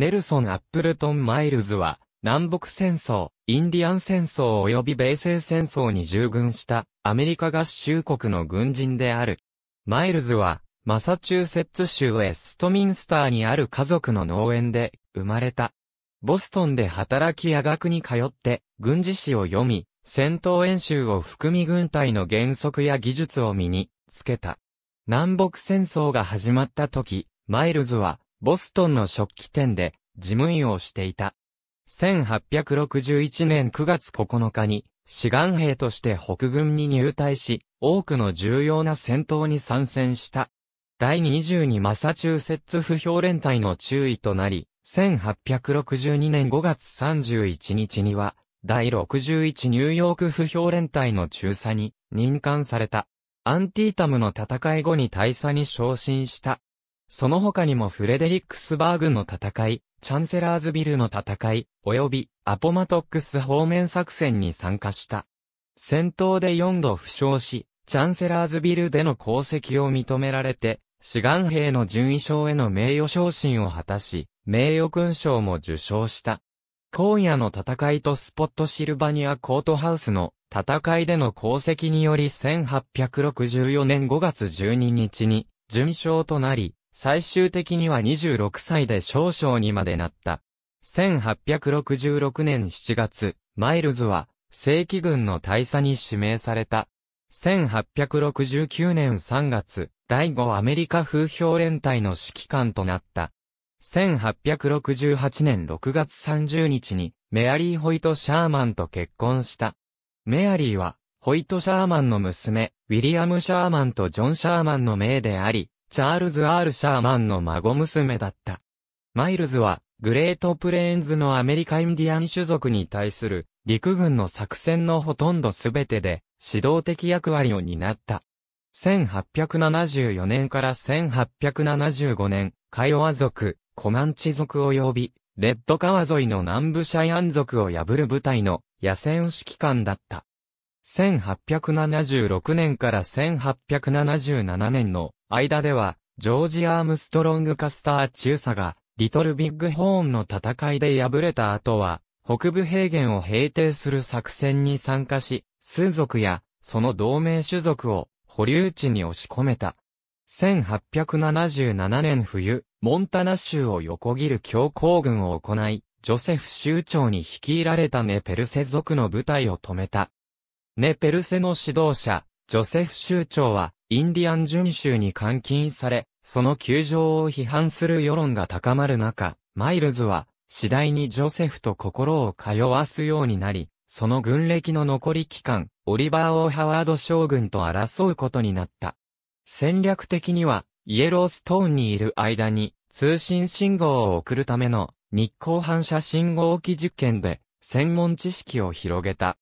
ネルソン・アップルトン・マイルズは、南北戦争、インディアン戦争及び米西戦争に従軍したアメリカ合衆国の軍人である。マイルズは、マサチューセッツ州エストミンスターにある家族の農園で生まれた。ボストンで働き夜学に通って軍事史を読み、戦闘演習を含み軍隊の原則や技術を身につけた。南北戦争が始まった時、マイルズはボストンの食器店で事務員をしていた。1861年9月9日に志願兵として北軍に入隊し、多くの重要な戦闘に参戦した。第22マサチューセッツ不評連隊の注意となり、1862年5月31日には、第61ニューヨーク不評連隊の中佐に任官された。アンティータムの戦い後に大佐に昇進した。その他にもフレデリックスバーグの戦い、チャンセラーズビルの戦い、及びアポマトックス方面作戦に参加した。戦闘で4度負傷し、チャンセラーズビルでの功績を認められて、志願兵の準位賞への名誉昇進を果たし、名誉勲章も受賞した。今夜の戦いとスポットシルバニアコートハウスの戦いでの功績により1864年5月12日に準賞となり、最終的には26歳で少将にまでなった。1866年7月、マイルズは正規軍の大佐に指名された。1869年3月、第5アメリカ風評連隊の指揮官となった。1868年6月30日に、メアリー・ホイト・シャーマンと結婚した。メアリーは、ホイト・シャーマンの娘、ウィリアム・シャーマンとジョン・シャーマンの命であり、チャールズ・アール・シャーマンの孫娘だった。マイルズは、グレートプレーンズのアメリカインディアン種族に対する陸軍の作戦のほとんどすべてで指導的役割を担った。1874年から1875年、カイオワ族、コマンチ族及び、レッド川沿いの南部シャイアン族を破る部隊の野戦指揮官だった。1876年から1877年の間では、ジョージ・アームストロング・カスター中佐が、リトル・ビッグ・ホーンの戦いで敗れた後は、北部平原を平定する作戦に参加し、数族や、その同盟種族を、保留地に押し込めた。1877年冬、モンタナ州を横切る強行軍を行い、ジョセフ州長に率いられたネペルセ族の部隊を止めた。ネペルセの指導者、ジョセフ州長は、インディアン巡州に監禁され、その窮状を批判する世論が高まる中、マイルズは、次第にジョセフと心を通わすようになり、その軍歴の残り期間、オリバー・オー・ハワード将軍と争うことになった。戦略的には、イエローストーンにいる間に、通信信号を送るための日光反射信号機実験で、専門知識を広げた。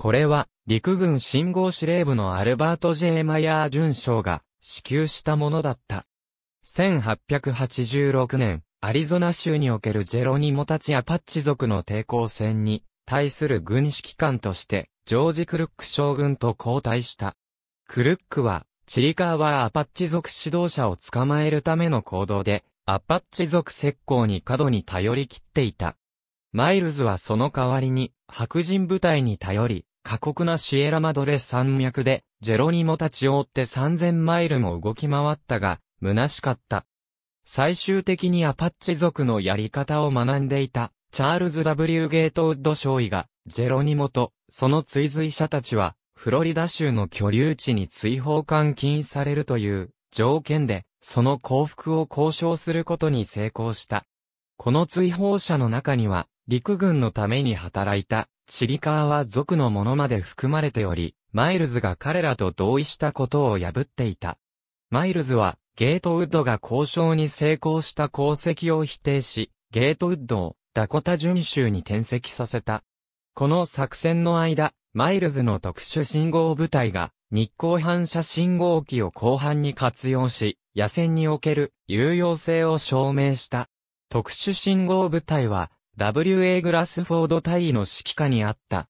これは、陸軍信号司令部のアルバート・ジェーマヤー巡将が支給したものだった。1886年、アリゾナ州におけるジェロニモたちアパッチ族の抵抗戦に対する軍指揮官として、ジョージ・クルック将軍と交代した。クルックは、チリカーはアパッチ族指導者を捕まえるための行動で、アパッチ族石膏に過度に頼り切っていた。マイルズはその代わりに、白人部隊に頼り、過酷なシエラマドレ山脈で、ジェロニモたちを追って3000マイルも動き回ったが、虚しかった。最終的にアパッチ族のやり方を学んでいた、チャールズ・ W・ ゲートウッド少尉が、ジェロニモと、その追随者たちは、フロリダ州の居留地に追放監禁されるという、条件で、その降伏を交渉することに成功した。この追放者の中には、陸軍のために働いた、チビカーは族のものまで含まれており、マイルズが彼らと同意したことを破っていた。マイルズは、ゲートウッドが交渉に成功した功績を否定し、ゲートウッドをダコタ巡州に転籍させた。この作戦の間、マイルズの特殊信号部隊が日光反射信号機を後半に活用し、野戦における有用性を証明した。特殊信号部隊は W.A. グラスフォード大尉の指揮下にあった。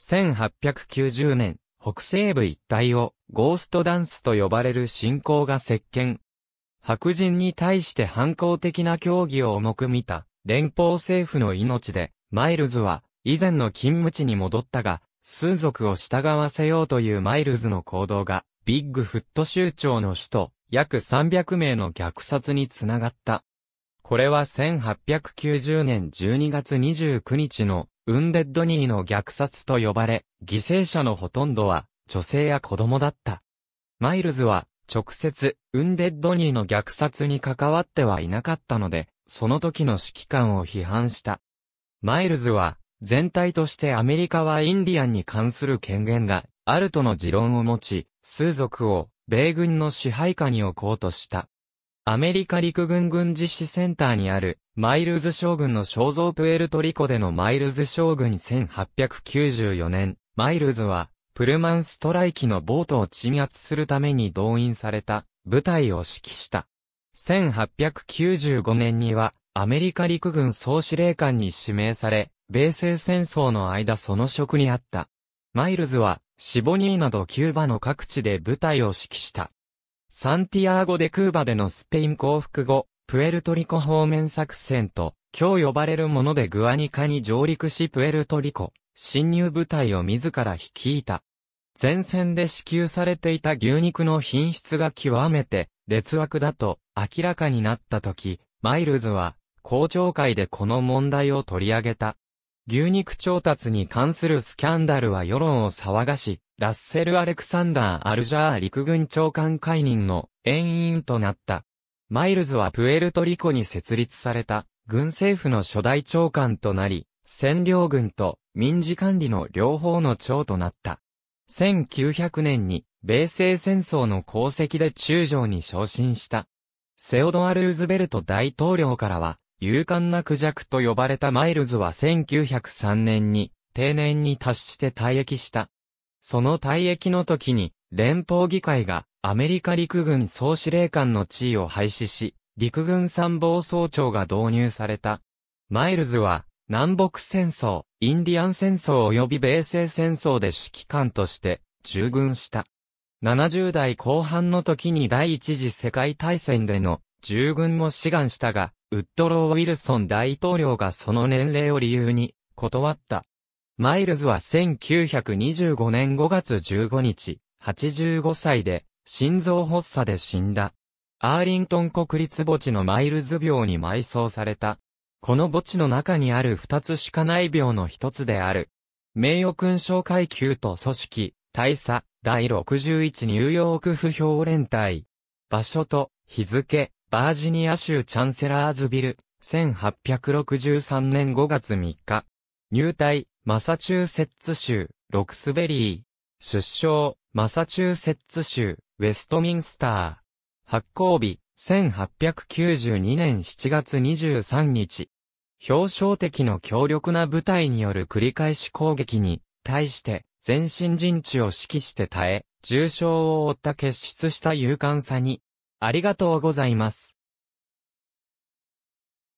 1890年、北西部一帯をゴーストダンスと呼ばれる信仰が石鹸。白人に対して反抗的な競技を重く見た連邦政府の命で、マイルズは以前の勤務地に戻ったが、数族を従わせようというマイルズの行動が、ビッグフット州長の首都、約300名の虐殺につながった。これは1890年12月29日の、ウンデッドニーの虐殺と呼ばれ、犠牲者のほとんどは、女性や子供だった。マイルズは、直接、ウンデッドニーの虐殺に関わってはいなかったので、その時の指揮官を批判した。マイルズは、全体としてアメリカはインディアンに関する権限があるとの持論を持ち、数族を米軍の支配下に置こうとした。アメリカ陸軍軍事史センターにある、マイルズ将軍の肖像プエルトリコでのマイルズ将軍1894年、マイルズは、プルマンストライキのボートを鎮圧するために動員された、部隊を指揮した。1895年には、アメリカ陸軍総司令官に指名され、米西戦争の間その職にあった。マイルズは、シボニーなどキューバの各地で部隊を指揮した。サンティアーゴ・デ・クーバでのスペイン降伏後、プエルトリコ方面作戦と、今日呼ばれるものでグアニカに上陸しプエルトリコ、侵入部隊を自ら率いた。前線で支給されていた牛肉の品質が極めて劣悪だと明らかになった時、マイルズは公聴会でこの問題を取り上げた。牛肉調達に関するスキャンダルは世論を騒がし、ラッセル・アレクサンダー・アルジャー陸軍長官解任の遠因となった。マイルズはプエルトリコに設立された軍政府の初代長官となり、占領軍と民事管理の両方の長となった。1900年に米西戦争の功績で中将に昇進した。セオドア・ルーズベルト大統領からは、勇敢なクジャクと呼ばれたマイルズは1903年に定年に達して退役した。その退役の時に、連邦議会がアメリカ陸軍総司令官の地位を廃止し、陸軍参謀総長が導入された。マイルズは、南北戦争、インディアン戦争及び米西戦争で指揮官として従軍した。70代後半の時に第一次世界大戦での従軍も志願したが、ウッドロー・ウィルソン大統領がその年齢を理由に断った。マイルズは1925年5月15日、85歳で、心臓発作で死んだ。アーリントン国立墓地のマイルズ病に埋葬された。この墓地の中にある二つしかない病の一つである。名誉勲章階級と組織、大佐、第61ニューヨーク不評連隊。場所と、日付、バージニア州チャンセラーズビル、1863年5月3日。入隊、マサチューセッツ州、ロクスベリー。出生、マサチューセッツ州、ウェストミンスター。発行日、1892年7月23日。表彰的の強力な部隊による繰り返し攻撃に、対して、全身陣地を指揮して耐え、重傷を負った結出した勇敢さに、ありがとうございます。